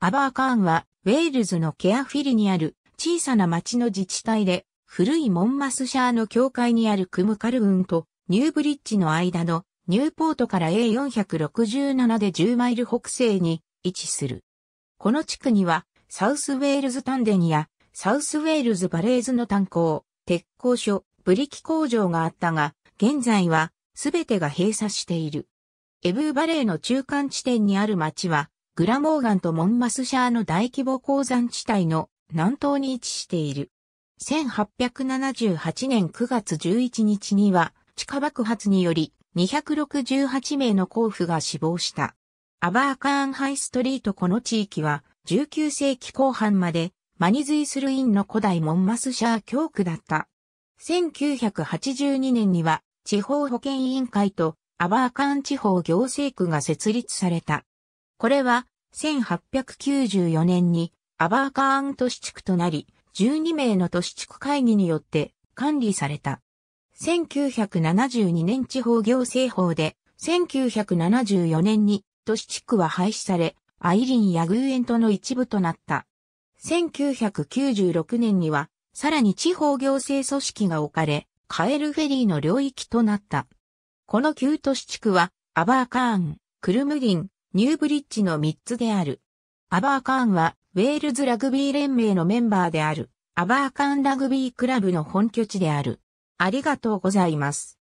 アバーカーンは、ウェールズのケアフィリにある小さな町の自治体で、古いモンマスシャーの境界にあるクムカルンとニューブリッジの間のニューポートから A467 で10マイル北西に位置する。この地区には、サウスウェールズタンデニア、サウスウェールズバレーズの炭鉱、鉄工所、ブリキ工場があったが、現在はすべてが閉鎖している。エブーバレーの中間地点にある町は、グラモーガンとモンマスシャーの大規模鉱山地帯の南東に位置している。1878年9月11日には地下爆発により268名の甲府が死亡した。アバーカーンハイストリートこの地域は19世紀後半までマニズイスルインの古代モンマスシャー教区だった。1982年には地方保健委員会とアバーカーン地方行政区が設立された。これは、1894年にアバーカーン都市地区となり、12名の都市地区会議によって管理された。1972年地方行政法で、1974年に都市地区は廃止され、アイリンやグーエントの一部となった。1996年には、さらに地方行政組織が置かれ、カエルフェリーの領域となった。この旧都市地区は、アバーカーン、クルムリン、ニューブリッジの3つである。アバーカーンは、ウェールズラグビー連盟のメンバーである、アバーカーンラグビークラブの本拠地である。ありがとうございます。